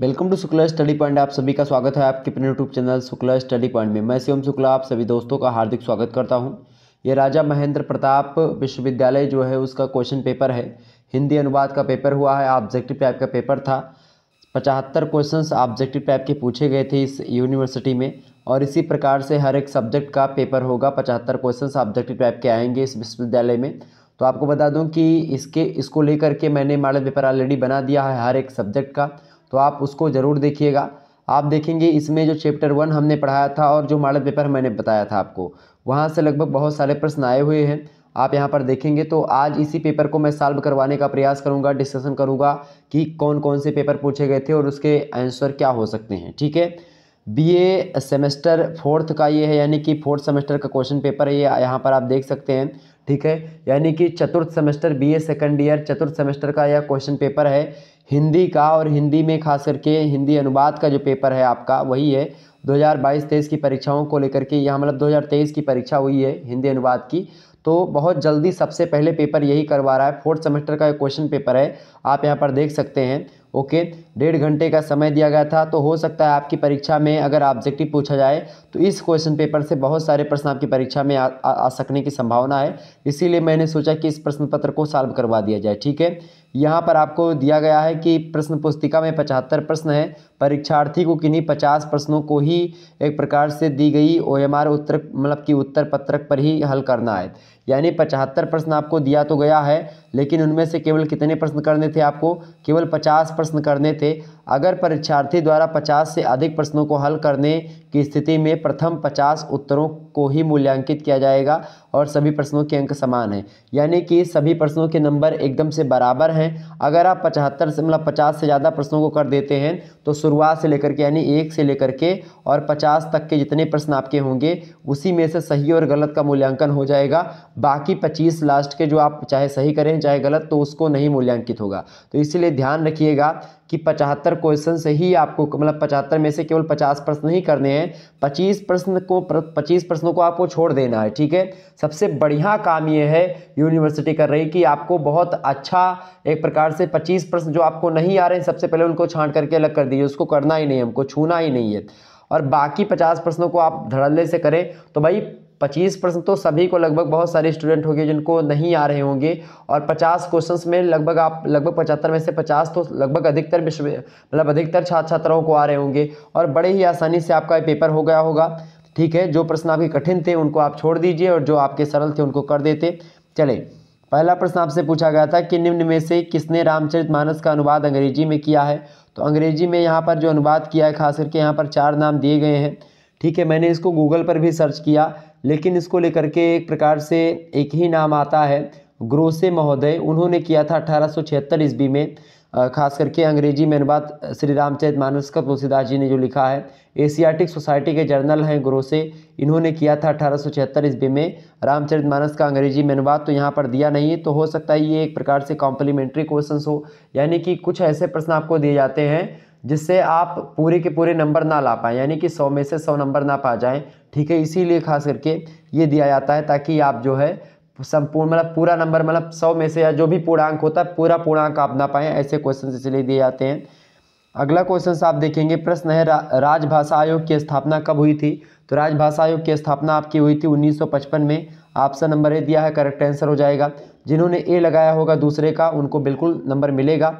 welcome to Shukla study point आप सभी का स्वागत है आपके अपने YouTube channel Shukla study point में मैं शिवम शुक्ला आप सभी दोस्तों का हार्दिक स्वागत करता हूं ये राजा महेंद्र प्रताप विश्वविद्यालय जो है उसका क्वेश्चन पेपर है हिंदी अनुवाद का पेपर हुआ है ऑब्जेक्टिव टाइप का पेपर था पचहत्तर क्वेश्चन ऑब्जेक्टिव टाइप के पूछे गए थे इस यूनिवर्सिटी में और इसी प्रकार से हर एक सब्जेक्ट का पेपर होगा पचहत्तर क्वेश्चन ऑब्जेक्टिव टाइप के आएंगे इस विश्वविद्यालय में तो आपको बता दूँ कि इसके इसको लेकर के मैंने मॉडल पेपर ऑलरेडी बना दिया है हर एक सब्जेक्ट का तो आप उसको ज़रूर देखिएगा आप देखेंगे इसमें जो चैप्टर वन हमने पढ़ाया था और जो मॉडल पेपर मैंने बताया था आपको वहाँ से लगभग बहुत सारे प्रश्न आए हुए हैं आप यहाँ पर देखेंगे तो आज इसी पेपर को मैं सॉल्व करवाने का प्रयास करूँगा डिस्कशन करूँगा कि कौन कौन से पेपर पूछे गए थे और उसके आंसर क्या हो सकते हैं ठीक है बीए सेमेस्टर फोर्थ का ये है यानी कि फोर्थ सेमेस्टर का क्वेश्चन पेपर है ये यहाँ पर आप देख सकते हैं ठीक है यानी कि चतुर्थ सेमेस्टर बीए सेकंड ईयर चतुर्थ सेमेस्टर का यह क्वेश्चन पेपर है हिंदी का और हिंदी में खास करके हिंदी अनुवाद का जो पेपर है आपका वही है 2022-23 की परीक्षाओं को लेकर के यहाँ मतलब 2023 की परीक्षा हुई है हिंदी अनुवाद की तो बहुत जल्दी सबसे पहले पेपर यही करवा रहा है फोर्थ सेमेस्टर का एक क्वेश्चन पेपर है आप यहाँ पर देख सकते हैं ओके डेढ़ घंटे का समय दिया गया था तो हो सकता है आपकी परीक्षा में अगर ऑब्जेक्टिव पूछा जाए तो इस क्वेश्चन पेपर से बहुत सारे प्रश्न आपकी परीक्षा में आ, आ, आ सकने की संभावना है इसीलिए मैंने सोचा कि इस प्रश्न पत्र को सॉल्व करवा दिया जाए ठीक है यहाँ पर आपको दिया गया है कि प्रश्न पुस्तिका में पचहत्तर प्रश्न हैं परीक्षार्थी को किन्हीं पचास प्रश्नों को ही एक प्रकार से दी गई ओ एम आर उत्तर मतलब कि उत्तर पत्रक पर ही हल करना है यानी पचहत्तर प्रश्न आपको दिया तो गया है लेकिन उनमें से केवल कितने प्रश्न करने थे आपको केवल पचास प्रश्न करने थे अगर परीक्षार्थी द्वारा 50 से अधिक प्रश्नों को हल करने की स्थिति में प्रथम 50 उत्तरों को ही मूल्यांकित किया जाएगा और सभी प्रश्नों के अंक समान हैं यानी कि सभी प्रश्नों के नंबर एकदम से बराबर हैं अगर आप पचहत्तर से मतलब पचास से ज़्यादा प्रश्नों को कर देते हैं तो शुरुआत से लेकर के यानी एक से लेकर के और पचास तक के जितने प्रश्न आपके होंगे उसी में से सही और गलत का मूल्यांकन हो जाएगा बाकी पच्चीस लास्ट के जो आप चाहे सही करें चाहे गलत तो उसको नहीं मूल्यांकित होगा तो इसलिए ध्यान रखिएगा कि पचहत्तर क्वेश्चन से ही आपको मतलब पचहत्तर में से केवल पचास प्रश्न ही करने हैं पच्चीस प्रश्न को पच्चीस प्रश्नों को आपको छोड़ देना है ठीक है सबसे बढ़िया काम ये है यूनिवर्सिटी कर रही कि आपको बहुत अच्छा एक प्रकार से पच्चीस प्रश्न जो आपको नहीं आ रहे हैं सबसे पहले उनको छाँट करके अलग कर दीजिए उसको करना ही नहीं हमको छूना ही नहीं है और बाकी पचास प्रश्नों को आप धड़ल्ले से करें तो भाई पच्चीस प्रश्न तो सभी को लगभग बहुत सारे स्टूडेंट होंगे जिनको नहीं आ रहे होंगे और पचास क्वेश्चंस में लगभग आप लगभग पचहत्तर में से पचास तो लगभग अधिकतर विश्व मतलब अधिकतर छात्र छात्राओं को आ रहे होंगे और बड़े ही आसानी से आपका पेपर हो गया होगा ठीक है जो प्रश्न आपके कठिन थे उनको आप छोड़ दीजिए और जो आपके सरल थे उनको कर देते चले पहला प्रश्न आपसे पूछा गया था कि निम्न में से किसने रामचरित मानस का अनुवाद अंग्रेजी में किया है तो अंग्रेजी में यहाँ पर जो अनुवाद किया है खास करके यहाँ पर चार नाम दिए गए हैं ठीक है मैंने इसको गूगल पर भी सर्च किया लेकिन इसको लेकर के एक प्रकार से एक ही नाम आता है ग्रोसे महोदय उन्होंने किया था अठारह सौ छिहत्तर ईस्वी में खास करके अंग्रेजी में अनुवाद श्री रामचरित मानस का तुलसीदास जी ने जो लिखा है एशियाटिक सोसाइटी के जर्नल हैं ग्रोसे इन्होंने किया था अठारह सौ छिहत्तर ईस्वी में रामचरित मानस का अंग्रेजी में अनुवाद तो यहाँ पर दिया नहीं है तो हो सकता है ये एक प्रकार से कॉम्प्लीमेंट्री क्वेश्चन हो यानी कि कुछ ऐसे प्रश्न आपको दिए जाते हैं जिससे आप पूरे के पूरे नंबर ना ला पाएँ यानी कि सौ में से सौ नंबर ना पा जाएँ ठीक है इसीलिए खास करके ये दिया जाता है ताकि आप जो है संपूर्ण मतलब पूरा नंबर मतलब सौ में से या जो भी पूर्णांक होता है पूरा पूर्णांक आप ना पाएँ ऐसे क्वेश्चन इसलिए दिए जाते हैं अगला क्वेश्चन आप देखेंगे प्रश्न है रा, राजभाषा आयोग की स्थापना कब हुई थी तो राजभाषा आयोग की स्थापना आपकी हुई थी 1955 में आपसे नंबर ए दिया है करेक्ट आंसर हो जाएगा जिन्होंने ए लगाया होगा दूसरे का उनको बिल्कुल नंबर मिलेगा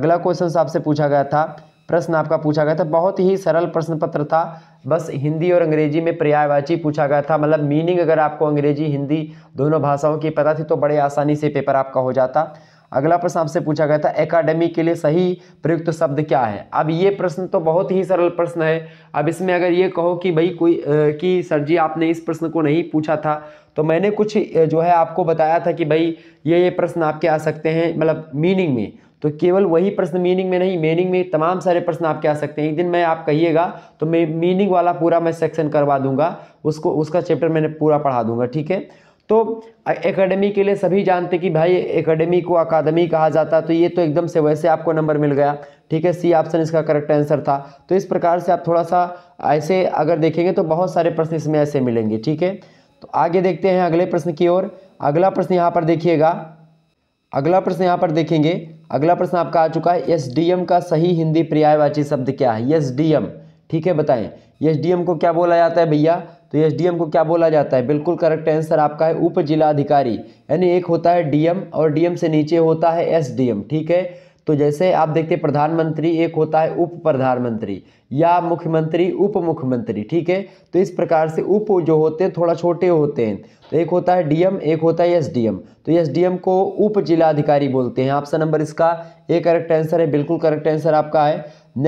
अगला क्वेश्चन आपसे पूछा गया था प्रश्न आपका पूछा गया था बहुत ही सरल प्रश्न पत्र था बस हिंदी और अंग्रेजी में पर्यायवाची पूछा गया था मतलब मीनिंग अगर आपको अंग्रेजी हिंदी दोनों भाषाओं की पता थी तो बड़े आसानी से पेपर आपका हो जाता अगला प्रश्न आपसे पूछा गया था एकेडमी के लिए सही प्रयुक्त शब्द क्या है अब ये प्रश्न तो बहुत ही सरल प्रश्न है अब इसमें अगर ये कहो कि भाई कोई कि सर जी आपने इस प्रश्न को नहीं पूछा था तो मैंने कुछ जो है आपको बताया था कि भाई ये ये प्रश्न आपके आ सकते हैं मतलब मीनिंग में तो केवल वही प्रश्न मीनिंग में नहीं मीनिंग में तमाम सारे प्रश्न आपके आ सकते हैं एक दिन मैं आप कहिएगा तो मैं मीनिंग वाला पूरा मैं सेक्शन करवा दूंगा उसको उसका चैप्टर मैंने पूरा पढ़ा दूंगा ठीक है तो एकेडमी के लिए सभी जानते कि भाई एकेडमी को अकादमी कहा जाता तो ये तो एकदम से वैसे आपको नंबर मिल गया ठीक है सी ऑप्शन इसका करेक्ट आंसर था तो इस प्रकार से आप थोड़ा सा ऐसे अगर देखेंगे तो बहुत सारे प्रश्न इसमें ऐसे मिलेंगे ठीक है तो आगे देखते हैं अगले प्रश्न की ओर अगला प्रश्न यहाँ पर देखिएगा अगला प्रश्न यहाँ पर देखेंगे अगला प्रश्न आपका आ चुका है एस डी एम का सही हिंदी पर्यायवाची शब्द क्या है एस डी एम ठीक है बताएं एस डी एम को क्या बोला जाता है भैया तो एस डी एम को क्या बोला जाता है बिल्कुल करेक्ट आंसर आपका है उप जिलाधिकारी यानी एक होता है डी एम और डी एम से नीचे होता है एस डी एम ठीक है तो जैसे आप देखते हैं प्रधानमंत्री एक होता है उप प्रधानमंत्री या मुख्यमंत्री उप मुख्यमंत्री ठीक है तो इस प्रकार से उप जो होते हैं थोड़ा छोटे होते हैं तो एक होता है डीएम एक होता है एसडीएम तो एसडीएम को उप जिलाधिकारी बोलते हैं ऑप्शन नंबर इसका ए करेक्ट आंसर है बिल्कुल करेक्ट आंसर आपका है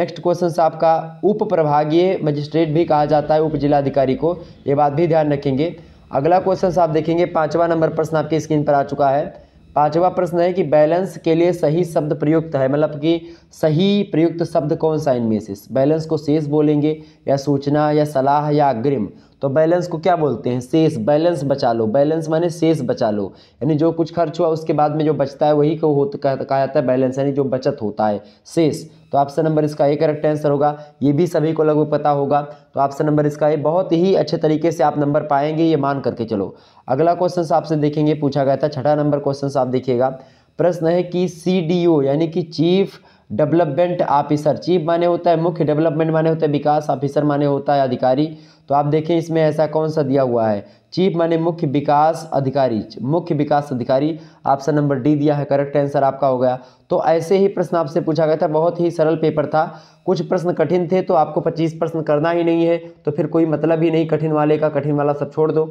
नेक्स्ट क्वेश्चन आपका उप प्रभागीय मजिस्ट्रेट भी कहा जाता है उप जिलाधिकारी को ये बात भी ध्यान रखेंगे अगला क्वेश्चन आप देखेंगे पाँचवा नंबर प्रश्न आपके स्क्रीन पर आ चुका है पांचवा प्रश्न है कि बैलेंस के लिए सही शब्द प्रयुक्त है मतलब कि सही प्रयुक्त शब्द कौन सा इनमें से बैलेंस को शेष बोलेंगे या सूचना या सलाह या अग्रिम तो बैलेंस को क्या बोलते हैं शेष बैलेंस बचा लो बैलेंस माने शेष बचा लो यानी जो कुछ खर्च हुआ उसके बाद में जो बचता है वही को कहा जाता है बैलेंस यानी जो बचत होता है शेष तो ऑप्शन नंबर इसका ए करेक्ट आंसर होगा ये भी सभी को लगभग पता होगा तो ऑप्शन नंबर इसका ए बहुत ही अच्छे तरीके से आप नंबर पाएंगे ये मान करके चलो अगला क्वेश्चन आपसे देखेंगे पूछा गया था छठा नंबर क्वेश्चन आप देखिएगा प्रश्न है कि सी यानी कि चीफ डेवलपमेंट ऑफिसर चीफ माने होता है मुख्य डेवलपमेंट माने होता है विकास ऑफिसर माने होता है अधिकारी तो आप देखें इसमें ऐसा कौन सा दिया हुआ है चीफ माने मुख्य विकास अधिकारी मुख्य विकास अधिकारी ऑप्शन नंबर डी दिया है करेक्ट आंसर आपका हो गया तो ऐसे ही प्रश्न आपसे पूछा गया था बहुत ही सरल पेपर था कुछ प्रश्न कठिन थे तो आपको 25 प्रश्न करना ही नहीं है तो फिर कोई मतलब ही नहीं कठिन वाले का कठिन वाला सब छोड़ दो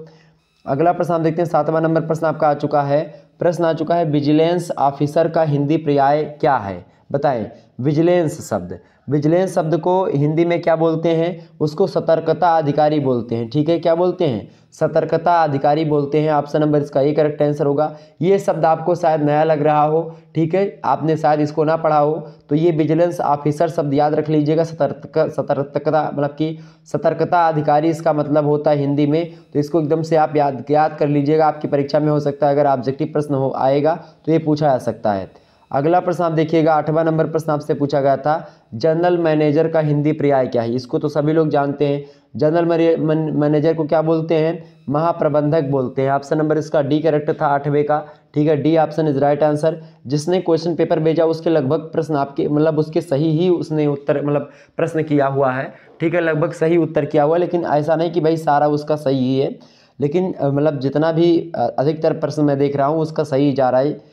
अगला प्रश्न आप देखते हैं सातवां नंबर प्रश्न आपका आ चुका है प्रश्न आ चुका है विजिलेंस ऑफिसर का हिंदी पर्याय क्या है बताएं विजिलेंस शब्द विजिलेंस शब्द को हिंदी में क्या बोलते हैं उसको सतर्कता अधिकारी बोलते हैं ठीक है क्या बोलते हैं सतर्कता अधिकारी बोलते हैं ऑप्शन नंबर इसका ये करेक्ट आंसर होगा ये शब्द आपको शायद नया लग रहा हो ठीक है आपने शायद इसको ना पढ़ा हो तो ये विजिलेंस ऑफिसर शब्द याद रख लीजिएगा सतर्क सतर्कता मतलब कि सतर्कता अधिकारी इसका मतलब होता है हिंदी में तो इसको एकदम से आप याद याद कर लीजिएगा आपकी परीक्षा में हो सकता है अगर ऑब्जेक्टिव प्रश्न हो आएगा तो ये पूछा जा सकता है अगला प्रश्न आप देखिएगा आठवां नंबर प्रश्न आपसे पूछा गया था जनरल मैनेजर का हिंदी पर्याय क्या है इसको तो सभी लोग जानते हैं जनरल मैनेजर को क्या बोलते हैं महाप्रबंधक बोलते हैं ऑप्शन नंबर इसका डी करेक्ट था आठवें का ठीक है D option is right answer जिसने क्वेश्चन पेपर भेजा उसके लगभग प्रश्न आपके मतलब उसके सही ही उसने उत्तर मतलब प्रश्न किया हुआ है ठीक है लगभग सही उत्तर किया हुआ है लेकिन ऐसा नहीं कि भाई सारा उसका सही ही है लेकिन मतलब जितना भी अधिकतर प्रश्न मैं देख रहा हूँ उसका सही जा रहा है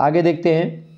आगे देखते हैं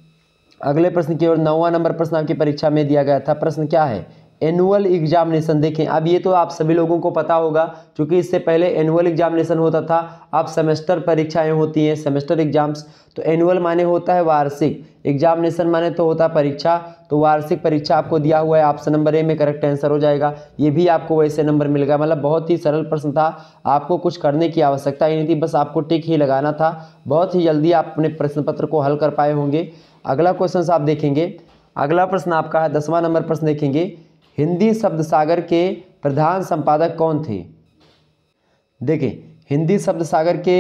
अगले प्रश्न की ओर नौवा नंबर प्रश्न आपकी परीक्षा में दिया गया था प्रश्न क्या है एनुअल एग्जामिनेशन देखें अब ये तो आप सभी लोगों को पता होगा क्योंकि इससे पहले एनुअल एग्जामिनेशन होता था अब सेमेस्टर परीक्षाएं होती हैं सेमेस्टर एग्जाम्स तो एनुअल माने होता है वार्षिक एग्जामिनेशन माने तो होता है परीक्षा तो वार्षिक परीक्षा आपको दिया हुआ है ऑप्शन नंबर ए में करेक्ट आंसर हो जाएगा ये भी आपको वैसे नंबर मिल गया मतलब बहुत ही सरल प्रश्न था आपको कुछ करने की आवश्यकता ही नहीं थी बस आपको टिक ही लगाना था बहुत ही जल्दी आप अपने प्रश्न पत्र को हल कर पाए होंगे अगला क्वेश्चन आप देखेंगे अगला प्रश्न आपका है दसवां नंबर प्रश्न देखेंगे हिंदी शब्द सागर के प्रधान संपादक कौन थे देखिए हिंदी शब्द सागर के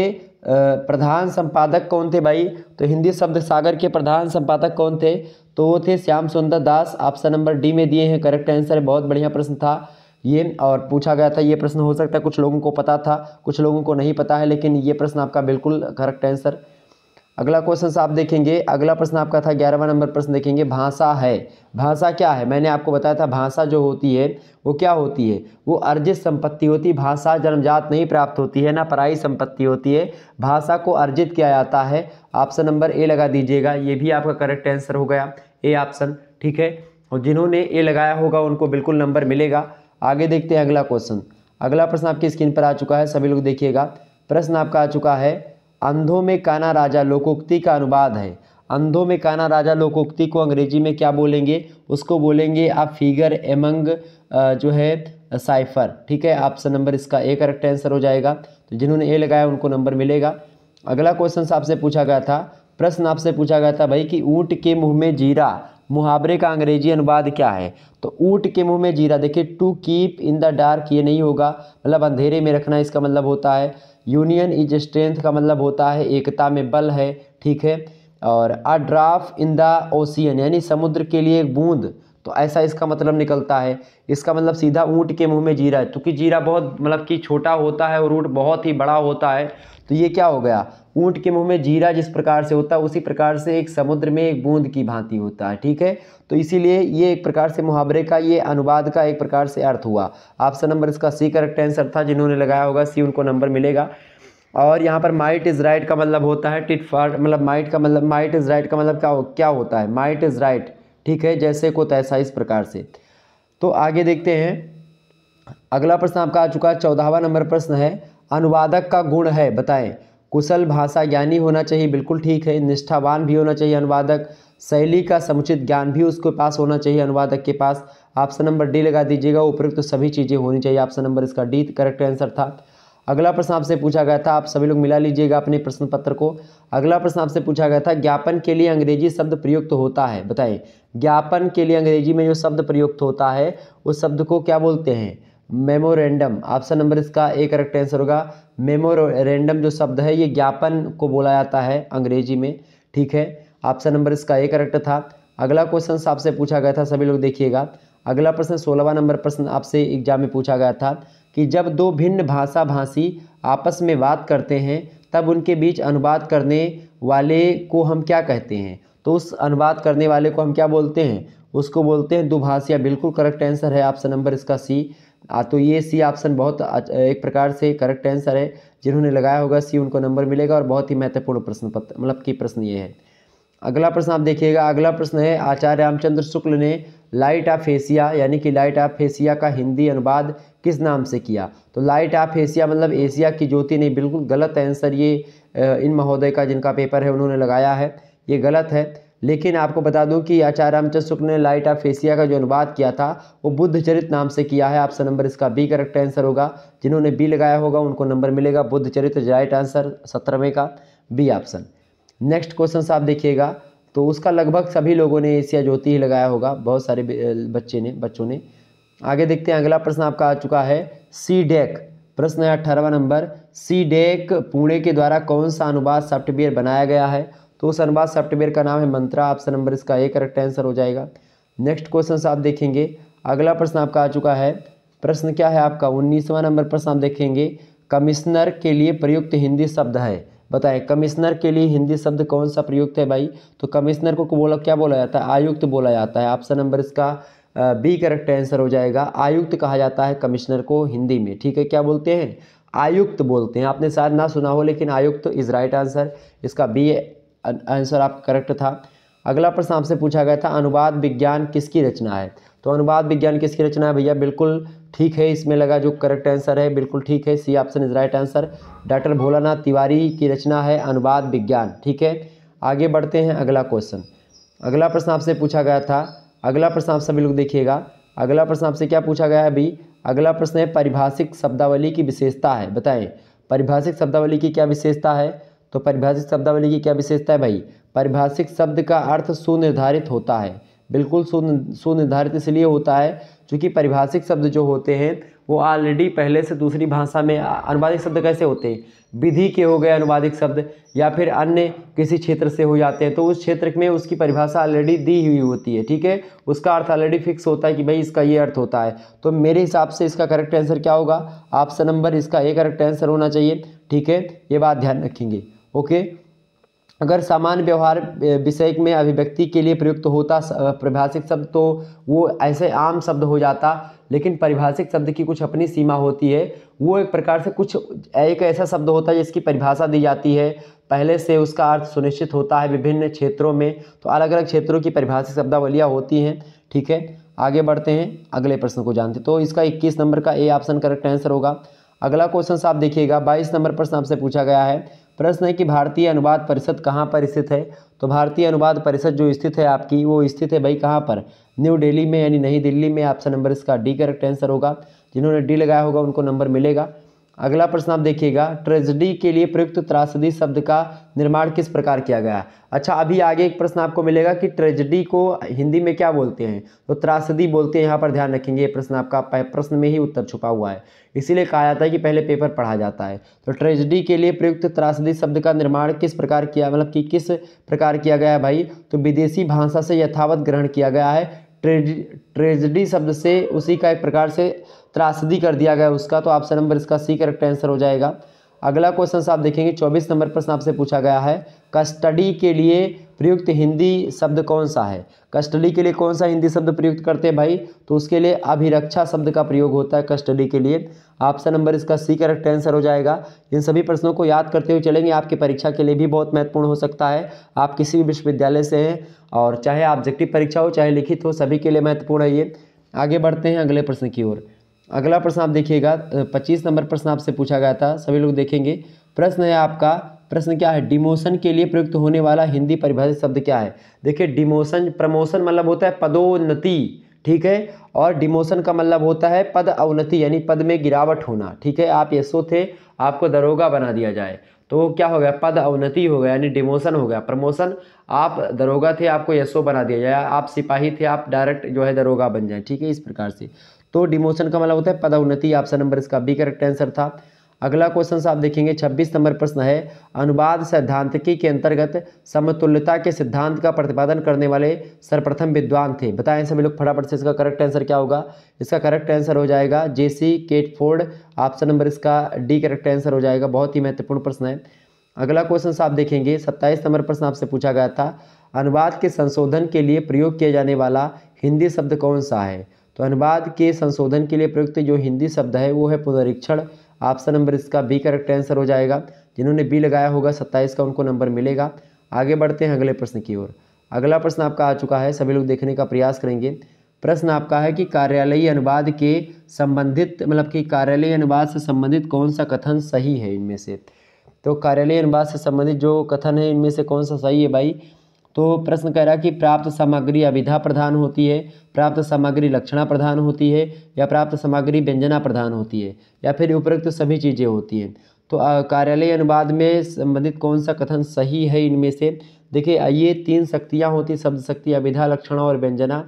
प्रधान संपादक कौन थे भाई तो हिंदी शब्द सागर के प्रधान संपादक कौन थे तो वो थे श्याम सुंदर दास ऑप्शन नंबर डी में दिए हैं करेक्ट आंसर है बहुत बढ़िया प्रश्न था ये और पूछा गया था ये प्रश्न हो सकता है कुछ लोगों को पता था कुछ लोगों को नहीं पता है लेकिन ये प्रश्न आपका बिल्कुल करेक्ट आंसर अगला क्वेश्चन आप देखेंगे अगला प्रश्न आपका था ग्यारहवा नंबर प्रश्न देखेंगे भाषा है भाषा क्या है मैंने आपको बताया था भाषा जो होती है वो क्या होती है वो अर्जित संपत्ति होती है भाषा जन्मजात नहीं प्राप्त होती है ना पराई संपत्ति होती है भाषा को अर्जित किया जाता है ऑप्शन नंबर ए लगा दीजिएगा ये भी आपका करेक्ट आंसर हो गया ए ऑप्शन ठीक है और जिन्होंने ए लगाया होगा उनको बिल्कुल नंबर मिलेगा आगे देखते हैं अगला क्वेश्चन अगला प्रश्न आपकी स्क्रीन पर आ चुका है सभी लोग देखिएगा प्रश्न आपका आ चुका है अंधों में काना राजा लोकोक्ति का अनुवाद है अंधों में काना राजा लोकोक्ति को अंग्रेजी में क्या बोलेंगे उसको बोलेंगे आप फिगर एमंग जो है साइफर ठीक है ऑप्शन नंबर इसका ए करेक्ट आंसर हो जाएगा तो जिन्होंने ए लगाया उनको नंबर मिलेगा अगला क्वेश्चन आपसे पूछा गया था प्रश्न आपसे पूछा गया था भाई कि ऊँट के मुँह में जीरा मुहावरे का अंग्रेजी अनुवाद क्या है तो ऊँट के मुँह में जीरा देखिए to keep in the dark ये नहीं होगा मतलब अंधेरे में रखना इसका मतलब होता है यूनियन इज स्ट्रेंथ का मतलब होता है एकता में बल है ठीक है और अ ड्राफ इन द ओशियन यानी समुद्र के लिए एक बूंद तो ऐसा इसका मतलब निकलता है इसका मतलब सीधा ऊँट के मुँह में जीरा है क्योंकि जीरा बहुत मतलब कि छोटा होता है और ऊँट बहुत ही बड़ा होता है तो ये क्या हो गया ऊँट के मुँह में जीरा जिस प्रकार से होता है उसी प्रकार से एक समुद्र में एक बूंद की भांति होता है ठीक है तो इसीलिए ये एक प्रकार से मुहावरे का ये अनुवाद का एक प्रकार से अर्थ हुआ ऑप्शन नंबर इसका सी करेक्ट आंसर था जिन्होंने लगाया होगा सी उनको नंबर मिलेगा और यहाँ पर माइट इज़ राइट का मतलब होता है टिट फार मतलब माइट का मतलब माइट इज़ राइट का मतलब क्या हो क्या होता है माइट इज़ राइट ठीक है जैसे को तैसा इस प्रकार से तो आगे देखते हैं अगला प्रश्न आपका आ चुका है चौदहवा नंबर प्रश्न है अनुवादक का गुण है बताएं कुशल भाषा ज्ञानी होना चाहिए बिल्कुल ठीक है निष्ठावान भी होना चाहिए अनुवादक शैली का समुचित ज्ञान भी उसके पास होना चाहिए अनुवादक के पास ऑप्शन नंबर डी लगा दीजिएगा उपयुक्त तो सभी चीज़ें होनी चाहिए ऑप्शन नंबर इसका डी करेक्ट आंसर था अगला प्रश्न आपसे पूछा गया था आप सभी लोग मिला लीजिएगा अपने प्रश्न पत्र को अगला प्रश्न आपसे पूछा गया था ज्ञापन के लिए अंग्रेजी शब्द प्रयुक्त होता है बताएं ज्ञापन के लिए अंग्रेजी में जो शब्द प्रयुक्त होता है उस शब्द को क्या बोलते हैं मेमोरेंडम ऑप्शन नंबर इसका एक करेक्ट आंसर होगा मेमोरेंडम जो शब्द है ये ज्ञापन को बोला जाता है अंग्रेजी में ठीक है ऑप्शन नंबर इसका एक करेक्ट था अगला क्वेश्चन आपसे पूछा गया था सभी लोग देखिएगा अगला प्रश्न सोलहवा नंबर प्रश्न आपसे एग्जाम में पूछा गया था कि जब दो भिन्न भाषा भाषी आपस में बात करते हैं तब उनके बीच अनुवाद करने वाले को हम क्या कहते हैं तो उस अनुवाद करने वाले को हम क्या बोलते हैं उसको बोलते हैं दुभाषिया बिल्कुल करेक्ट आंसर है ऑप्शन नंबर इसका सी तो ये सी ऑप्शन बहुत एक प्रकार से करेक्ट आंसर है जिन्होंने लगाया होगा सी उनको नंबर मिलेगा और बहुत ही महत्वपूर्ण प्रश्न पत्र मतलब कि प्रश्न ये है अगला प्रश्न आप देखिएगा अगला प्रश्न है आचार्य रामचंद्र शुक्ल ने लाइट ऑफ एशिया यानी कि लाइट ऑफ एशिया का हिंदी अनुवाद किस नाम से किया तो लाइट ऑफ एशिया मतलब एशिया की ज्योति नहीं बिल्कुल गलत आंसर ये इन महोदय का जिनका पेपर है उन्होंने लगाया है ये गलत है लेकिन आपको बता दूं कि आचार्य रामचंद्र शुक्ल ने लाइट ऑफ एशिया का जो अनुवाद किया था वो बुद्ध चरित नाम से किया है आपसे नंबर इसका बी करेक्ट आंसर होगा जिन्होंने बी लगाया होगा उनको नंबर मिलेगा बुद्ध चरित्र राइट आंसर सत्रहवें का बी ऑप्शन नेक्स्ट क्वेश्चन आप देखिएगा तो उसका लगभग सभी लोगों ने एशिया ज्योति ही लगाया होगा बहुत सारे बच्चे ने बच्चों ने आगे देखते हैं अगला प्रश्न आपका आ चुका है सी डेक e प्रश्न है अठारहवा नंबर सी डेक e पुणे के द्वारा कौन सा अनुवाद सॉफ्टवेयर बनाया गया है तो उस अनुवाद सॉफ्टवेयर का नाम है मंत्रा ऑप्शन नंबर इसका ए करेक्ट आंसर हो जाएगा नेक्स्ट क्वेश्चन आप देखेंगे अगला प्रश्न आपका आ चुका है प्रश्न क्या है आपका उन्नीसवा नंबर प्रश्न आप देखेंगे कमिश्नर के लिए प्रयुक्त हिंदी शब्द है बताएं कमिश्नर के लिए हिंदी शब्द कौन सा प्रयुक्त है भाई तो कमिश्नर को बोला क्या बोला जाता है आयुक्त बोला जाता है ऑप्शन नंबर इसका बी करेक्ट आंसर हो जाएगा आयुक्त कहा जाता है कमिश्नर को हिंदी में ठीक है क्या बोलते हैं आयुक्त बोलते हैं आपने शायद ना सुना हो लेकिन आयुक्त तो इज़ राइट आंसर इसका बी आंसर आप करेक्ट था अगला प्रश्न आपसे पूछा गया था अनुवाद विज्ञान किसकी रचना है तो अनुवाद विज्ञान किसकी रचना है भैया बिल्कुल ठीक है इसमें लगा जो करेक्ट आंसर है बिल्कुल ठीक है C option is right answer doctor Bholanath Tiwari की रचना है अनुवाद विज्ञान ठीक है आगे बढ़ते हैं अगला क्वेश्चन अगला प्रश्न आपसे पूछा गया था अगला प्रश्न आप सभी लोग देखिएगा अगला प्रश्न आपसे क्या पूछा गया है अभी अगला प्रश्न है परिभाषिक शब्दावली की विशेषता है बताएं परिभाषिक शब्दावली की क्या विशेषता है तो परिभाषिक शब्दावली की क्या विशेषता है भाई परिभाषिक शब्द का अर्थ सुनिर्धारित होता है बिल्कुल सुनिर्धारित इसलिए होता है क्योंकि परिभाषिक शब्द जो होते हैं वो ऑलरेडी पहले से दूसरी भाषा में अनुवादिक शब्द कैसे होते हैं विधि के हो गए अनुवादिक शब्द या फिर अन्य किसी क्षेत्र से हो जाते हैं तो उस क्षेत्र में उसकी परिभाषा ऑलरेडी दी हुई होती है ठीक है उसका अर्थ ऑलरेडी फिक्स होता है कि भाई इसका ये अर्थ होता है तो मेरे हिसाब से इसका करेक्ट आंसर क्या होगा ऑप्शन नंबर इसका ए करेक्ट आंसर होना चाहिए ठीक है ये बात ध्यान रखेंगे ओके अगर सामान्य व्यवहार विषय में अभिव्यक्ति के लिए प्रयुक्त होता परिभाषिक शब्द तो वो ऐसे आम शब्द हो जाता लेकिन परिभाषिक शब्द की कुछ अपनी सीमा होती है वो एक प्रकार से कुछ एक ऐसा शब्द होता है जिसकी परिभाषा दी जाती है पहले से उसका अर्थ सुनिश्चित होता है विभिन्न क्षेत्रों में तो अलग अलग क्षेत्रों की परिभाषिक शब्दावलियाँ होती हैं ठीक है आगे बढ़ते हैं अगले प्रश्न को जानते तो इसका इक्कीस नंबर का ए ऑप्शन करेक्ट आंसर होगा अगला क्वेश्चन आप देखिएगा बाईस नंबर प्रश्न आपसे पूछा गया है प्रश्न है कि भारतीय अनुवाद परिषद कहाँ पर स्थित है तो भारतीय अनुवाद परिषद जो स्थित है आपकी वो स्थित है भाई कहाँ पर न्यू दिल्ली में यानी नई दिल्ली में ऑप्शन नंबर इसका डी करेक्ट आंसर होगा जिन्होंने डी लगाया होगा उनको नंबर मिलेगा अगला प्रश्न आप देखिएगा ट्रेजिडी के लिए प्रयुक्त त्रासदी शब्द का निर्माण किस प्रकार किया गया अच्छा अभी आगे एक प्रश्न आपको मिलेगा कि ट्रेजिडी को हिंदी में क्या बोलते हैं तो त्रासदी बोलते हैं यहाँ पर ध्यान रखेंगे ये प्रश्न आपका प्रश्न में ही उत्तर छुपा हुआ है इसीलिए कहा जाता है कि पहले पेपर पढ़ा जाता है तो ट्रेजिडी के लिए प्रयुक्त त्रासदी शब्द का निर्माण किस प्रकार किया मतलब कि किस प्रकार किया गया भाई तो विदेशी भाषा से यथावत ग्रहण किया गया है ट्रेज ट्रेजडी शब्द से उसी का एक प्रकार से त्रासदी कर दिया गया उसका तो ऑप्शन नंबर इसका सी करेक्ट आंसर हो जाएगा अगला क्वेश्चन आप देखेंगे चौबीस नंबर प्रश्न आपसे पूछा गया है कस्टडी के लिए प्रयुक्त हिंदी शब्द कौन सा है कस्टडी के लिए कौन सा हिंदी शब्द प्रयुक्त करते हैं भाई तो उसके लिए अभिरक्षा शब्द का प्रयोग होता है कस्टडी के लिए ऑप्शन नंबर इसका सी करेक्ट आंसर हो जाएगा इन सभी प्रश्नों को याद करते हुए चलेंगे आपकी परीक्षा के लिए भी बहुत महत्वपूर्ण हो सकता है आप किसी भी विश्वविद्यालय से हैं और चाहे ऑब्जेक्टिव परीक्षा हो चाहे लिखित हो सभी के लिए महत्वपूर्ण है ये आगे बढ़ते हैं अगले प्रश्न की ओर अगला प्रश्न आप देखिएगा पच्चीस नंबर प्रश्न आपसे पूछा गया था सभी लोग देखेंगे प्रश्न है आपका प्रश्न क्या है डिमोशन के लिए प्रयुक्त होने वाला हिंदी परिभाषित शब्द क्या है देखिए डिमोशन प्रमोशन मतलब होता है पदोन्नति ठीक है और डिमोशन का मतलब होता है पद अवनति यानी पद में गिरावट होना ठीक है आप यशो थे आपको दरोगा बना दिया जाए तो क्या हो गया पद अवनति हो गया यानी डिमोशन हो गया प्रमोशन आप दरोगा थे आपको यशो बना दिया जाए आप सिपाही थे आप डायरेक्ट जो है दरोगा बन जाए ठीक है इस प्रकार से तो डिमोशन का मतलब होता है पदोन्नति ऑप्शन नंबर इसका बी करेक्ट आंसर था अगला क्वेश्चन आप देखेंगे छब्बीस नंबर प्रश्न है अनुवाद सैद्धांतिकी के अंतर्गत समतुल्यता के सिद्धांत का प्रतिपादन करने वाले सर्वप्रथम विद्वान थे बताएं सभी लोग फटाफट से इसका करेक्ट आंसर क्या होगा इसका करेक्ट आंसर हो जाएगा J C Catford option number इसका डी करेक्ट आंसर हो जाएगा बहुत ही महत्वपूर्ण प्रश्न है अगला क्वेश्चन आप देखेंगे सत्ताईस नंबर प्रश्न आपसे पूछा गया था अनुवाद के संशोधन के लिए प्रयोग किया जाने वाला हिंदी शब्द कौन सा है तो अनुवाद के संशोधन के लिए प्रयुक्त जो हिंदी शब्द है वो है पुनरीक्षण ऑप्शन नंबर इसका बी करेक्ट आंसर हो जाएगा जिन्होंने बी लगाया होगा सत्ताईस का उनको नंबर मिलेगा आगे बढ़ते हैं अगले प्रश्न की ओर अगला प्रश्न आपका आ चुका है सभी लोग देखने का प्रयास करेंगे प्रश्न आपका है कि कार्यालयी अनुवाद के संबंधित मतलब कि कार्यालयी अनुवाद से संबंधित कौन सा कथन सही है इनमें से तो कार्यालयी अनुवाद से संबंधित जो कथन है इनमें से कौन सा सही है भाई तो प्रश्न कह रहा है कि प्राप्त सामग्री अविधा प्रधान होती है प्राप्त सामग्री लक्षणा प्रधान होती है या प्राप्त सामग्री व्यंजना प्रधान होती है या फिर उपरोक्त तो सभी चीज़ें होती हैं तो कार्यालय अनुवाद में संबंधित कौन सा कथन सही है इनमें से देखिए ये तीन शक्तियाँ होती शब्द शक्ति अविधा लक्षणा और व्यंजना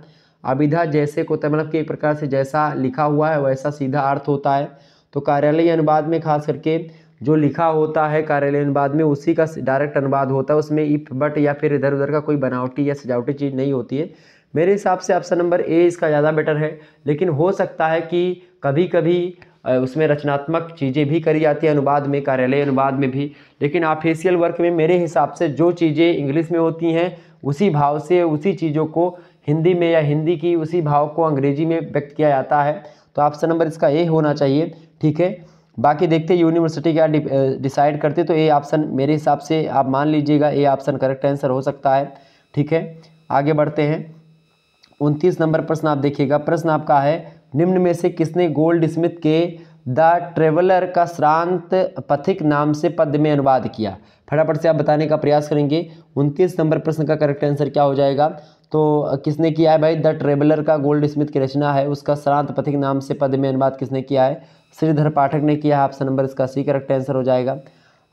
अविधा जैसे को मतलब कि एक प्रकार से जैसा लिखा हुआ है वैसा सीधा अर्थ होता है तो कार्यालय अनुवाद में खास करके जो लिखा होता है कार्यालय अनुवाद में उसी का डायरेक्ट अनुवाद होता है उसमें इफ बट या फिर इधर उधर का कोई बनावटी या सजावटी चीज़ नहीं होती है मेरे हिसाब से ऑप्शन नंबर ए इसका ज़्यादा बेटर है लेकिन हो सकता है कि कभी कभी उसमें रचनात्मक चीज़ें भी करी जाती हैं अनुवाद में कार्यालय अनुवाद में भी लेकिन ऑफिशियल वर्क में मेरे हिसाब से जो चीज़ें इंग्लिश में होती हैं उसी भाव से उसी चीज़ों को हिंदी में या हिंदी की उसी भाव को अंग्रेजी में व्यक्त किया जाता है तो ऑप्शन नंबर इसका ए होना चाहिए ठीक है बाकी देखते यूनिवर्सिटी क्या डिसाइड करते तो ये ऑप्शन मेरे हिसाब से आप मान लीजिएगा ए ऑप्शन करेक्ट आंसर हो सकता है ठीक है आगे बढ़ते हैं उनतीस नंबर प्रश्न आप देखिएगा प्रश्न आपका है निम्न में से किसने गोल्ड स्मिथ के द ट्रेवलर का श्रांत पथिक नाम से पद में अनुवाद किया फटाफट से आप बताने का प्रयास करेंगे उनतीस नंबर प्रश्न का करेक्ट आंसर क्या हो जाएगा तो किसने किया है भाई द ट्रेवलर का गोल्ड स्मिथ की रचना है उसका श्रांत पथिक नाम से पद में अनुवाद किसने किया है श्रीधर पाठक ने किया है ऑप्शन नंबर इसका सी करेक्ट आंसर हो जाएगा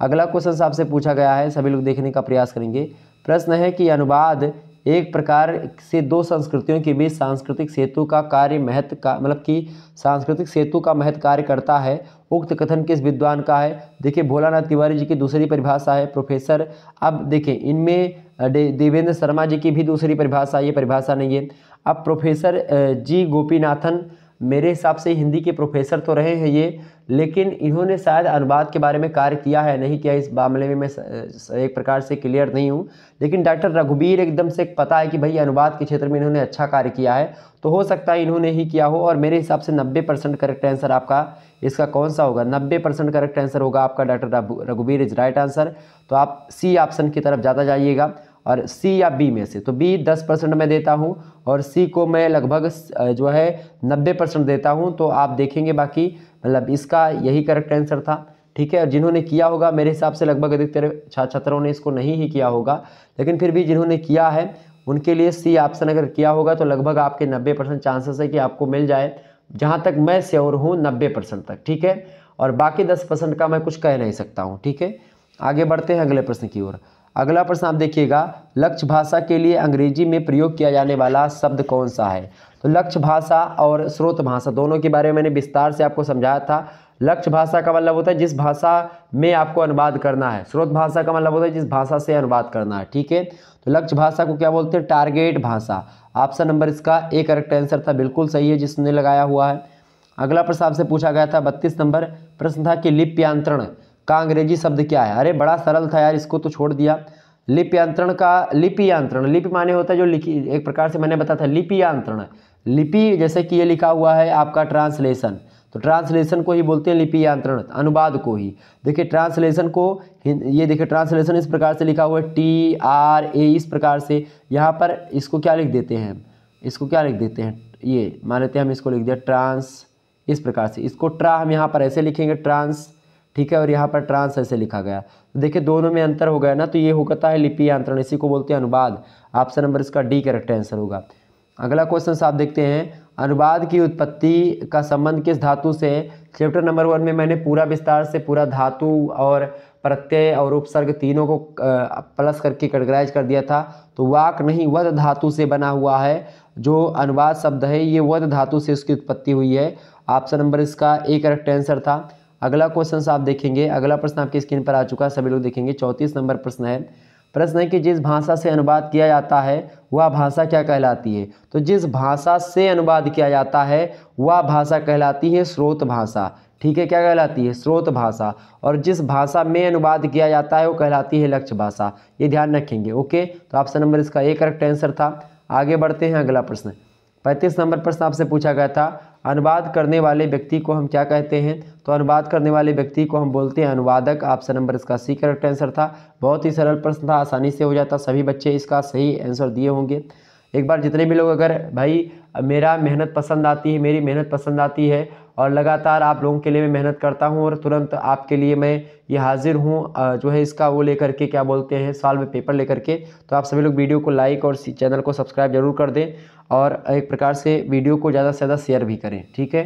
अगला क्वेश्चन आपसे पूछा गया है सभी लोग देखने का प्रयास करेंगे प्रश्न है कि अनुवाद एक प्रकार से दो संस्कृतियों के बीच सांस्कृतिक सेतु का कार्य महत्व का मतलब कि सांस्कृतिक सेतु का महत्व कार्य करता है उक्त कथन किस विद्वान का है देखिए भोलानाथ तिवारी जी की दूसरी परिभाषा है प्रोफेसर अब देखें इनमें देवेंद्र शर्मा जी की भी दूसरी परिभाषा ये परिभाषा नहीं है अब प्रोफेसर जी गोपीनाथन मेरे हिसाब से हिंदी के प्रोफेसर तो रहे हैं ये लेकिन इन्होंने शायद अनुवाद के बारे में कार्य किया है नहीं किया इस मामले में मैं एक प्रकार से क्लियर नहीं हूँ लेकिन डॉक्टर रघुबीर एकदम से पता है कि भाई अनुवाद के क्षेत्र में इन्होंने अच्छा कार्य किया है तो हो सकता है इन्होंने ही किया हो और मेरे हिसाब से नब्बे परसेंट करेक्ट आंसर आपका इसका कौन सा होगा नब्बे परसेंट करेक्ट आंसर होगा आपका doctor Raghubir is right answer तो आप सी ऑप्शन की तरफ ज़्यादा जाइएगा और सी या बी में से तो बी दस परसेंट मैं देता हूँ और सी को मैं लगभग जो है नब्बे परसेंट देता हूँ तो आप देखेंगे बाकी मतलब इसका यही करेक्ट आंसर था ठीक है और जिन्होंने किया होगा मेरे हिसाब से लगभग अधिकतर छात्र छात्रों ने इसको नहीं ही किया होगा लेकिन फिर भी जिन्होंने किया है उनके लिए सी ऑप्शन अगर किया होगा तो लगभग आपके नब्बे परसेंट चांसेस है कि आपको मिल जाए जहाँ तक मैं श्योर हूँ नब्बे परसेंट तक ठीक है और बाकी दस परसेंट का मैं कुछ कह नहीं सकता हूँ ठीक है आगे बढ़ते हैं अगले प्रश्न की ओर अगला प्रश्न आप देखिएगा लक्ष्य भाषा के लिए अंग्रेजी में प्रयोग किया जाने वाला शब्द कौन सा है तो लक्ष्य भाषा और स्रोत भाषा दोनों के बारे में मैंने विस्तार से आपको समझाया था लक्ष्य भाषा का मतलब होता है जिस भाषा में आपको अनुवाद करना है स्रोत भाषा का मतलब होता है जिस भाषा से अनुवाद करना है ठीक है तो लक्ष्य भाषा को क्या बोलते हैं टारगेट भाषा ऑप्शन नंबर इसका एक करेक्ट आंसर था बिल्कुल सही है जिसने लगाया हुआ है अगला प्रश्न आपसे पूछा गया था बत्तीस नंबर प्रश्न था कि लिप्यांतरण का अंग्रेजी शब्द क्या है अरे बड़ा सरल था यार इसको तो छोड़ दिया लिपियांत्रण का लिपियांत्रण लिपि माने होता है जो लिखी एक प्रकार से मैंने बताया था लिपियांत्रण लिपि जैसे कि ये लिखा हुआ है आपका ट्रांसलेशन तो ट्रांसलेशन को ही बोलते हैं लिपि यांत्रण अनुवाद को ही देखिए ट्रांसलेशन को ये देखिए ट्रांसलेशन इस प्रकार से लिखा हुआ है टी आर ए इस प्रकार से यहाँ पर इसको क्या लिख देते हैं इसको क्या लिख देते हैं ये मान लेते हैं हम इसको लिख दिया ट्रांस इस प्रकार से इसको ट्रा हम यहाँ पर ऐसे लिखेंगे ट्रांस ठीक है और यहाँ पर ट्रांस ऐसे लिखा गया तो देखिए दोनों में अंतर हो गया ना तो ये होता है लिपि अंतरण इसी को बोलते हैं अनुवाद ऑप्शन नंबर इसका डी करेक्ट आंसर होगा अगला क्वेश्चन आप देखते हैं अनुवाद की उत्पत्ति का संबंध किस धातु से चैप्टर नंबर वन में मैंने पूरा विस्तार से पूरा धातु और प्रत्यय और उपसर्ग तीनों को प्लस करके कैटेगराइज कर दिया था तो वाक नहीं वध धातु से बना हुआ है जो अनुवाद शब्द है ये वध धातु से उसकी उत्पत्ति हुई है ऑप्शन नंबर इसका ए करेक्ट आंसर था अगला क्वेश्चन आप देखेंगे अगला प्रश्न आपकी स्क्रीन पर आ चुका है सभी लोग देखेंगे चौंतीस नंबर प्रश्न है प्रश्न है कि जिस भाषा से अनुवाद किया जाता है वह भाषा क्या कहलाती है तो जिस भाषा से अनुवाद किया जाता है वह भाषा कहलाती है स्रोत भाषा ठीक है क्या कहलाती है स्रोत भाषा और जिस भाषा में अनुवाद किया जाता है वो कहलाती है लक्ष्य भाषा ये ध्यान रखेंगे ओके तो ऑप्शन नंबर इसका एक करेक्ट आंसर था आगे बढ़ते हैं अगला प्रश्न पैंतीस नंबर प्रश्न आपसे पूछा गया था अनुवाद करने वाले व्यक्ति को हम क्या कहते हैं तो अनुवाद करने वाले व्यक्ति को हम बोलते हैं अनुवादक ऑप्शन नंबर इसका सी करेक्ट आंसर था बहुत ही सरल प्रश्न था आसानी से हो जाता सभी बच्चे इसका सही आंसर दिए होंगे एक बार जितने भी लोग अगर भाई मेरा मेहनत पसंद आती है मेरी मेहनत पसंद आती है और लगातार आप लोगों के लिए मैं मेहनत करता हूँ और तुरंत आपके लिए मैं ये हाज़िर हूँ जो है इसका वो लेकर के क्या बोलते हैं साल में पेपर लेकर के तो आप सभी लोग वीडियो को लाइक और चैनल को सब्सक्राइब जरूर कर दें और एक प्रकार से वीडियो को ज़्यादा से ज़्यादा शेयर भी करें ठीक है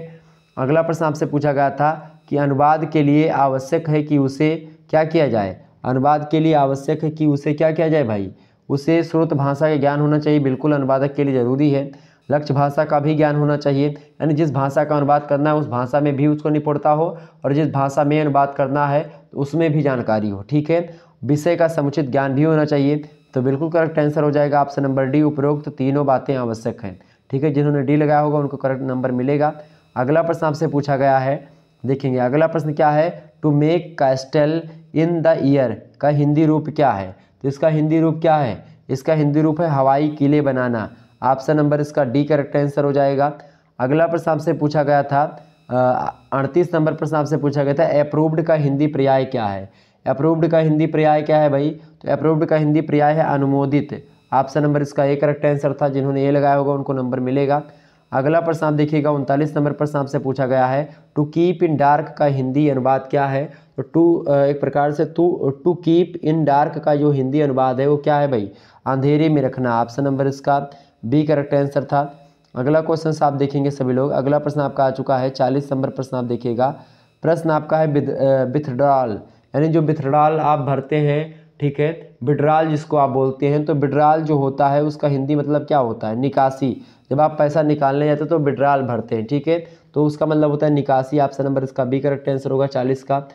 अगला प्रश्न आपसे पूछा गया था कि अनुवाद के लिए आवश्यक है कि उसे क्या किया जाए अनुवाद के लिए आवश्यक है कि उसे क्या किया जाए भाई उसे श्रोत भाषा का ज्ञान होना चाहिए बिल्कुल अनुवादक के लिए ज़रूरी है लक्ष्य भाषा का भी ज्ञान होना चाहिए यानी जिस भाषा का अनुवाद करना है उस भाषा में भी उसको निपुणता हो और जिस भाषा में अनुवाद करना है तो उसमें भी जानकारी हो ठीक है विषय का समुचित ज्ञान भी होना चाहिए तो बिल्कुल करेक्ट आंसर हो जाएगा आपसे नंबर डी उपरोक्त तो तीनों बातें आवश्यक हैं ठीक है जिन्होंने डी लगाया होगा उनको करेक्ट नंबर मिलेगा अगला प्रश्न आपसे पूछा गया है देखेंगे अगला प्रश्न क्या है to make castle in the air का हिंदी रूप क्या है तो इसका हिंदी रूप क्या है इसका हिंदी रूप है हवाई किले बनाना ऑप्शन नंबर इसका डी करेक्ट आंसर हो जाएगा अगला प्रश्न आपसे पूछा गया था अड़तीस नंबर प्रश्न आपसे पूछा गया था अप्रूव्ड का हिंदी पर्याय क्या है अप्रूव्ड का हिंदी पर्याय क्या है भाई तो अप्रूव्ड का हिंदी पर्याय है अनुमोदित ऑप्शन नंबर इसका ए करेक्ट आंसर था जिन्होंने ए लगाया होगा उनको नंबर मिलेगा अगला प्रश्न आप देखिएगा उनतालीस नंबर प्रश्न आपसे पूछा गया है टू कीप इन डार्क का हिंदी अनुवाद क्या है तो टू एक प्रकार से to to keep in dark का जो हिंदी अनुवाद है वो क्या है भाई अंधेरे में रखना ऑप्शन नंबर इसका बी करेक्ट आंसर था अगला क्वेश्चन आप देखेंगे सभी लोग अगला प्रश्न आपका आ चुका है चालीस नंबर प्रश्न आप देखिएगा प्रश्न आपका है विथड्रॉल यानी जो विथड्रॉल आप भरते हैं ठीक है विड्रॉल जिसको आप बोलते हैं तो विड्रॉल जो होता है उसका हिंदी मतलब क्या होता है निकासी जब आप पैसा निकालने जाते हैं तो विड्रॉल भरते हैं ठीक है तो उसका मतलब होता है निकासी ऑप्शन नंबर इसका बी करेक्ट आंसर होगा चालीस का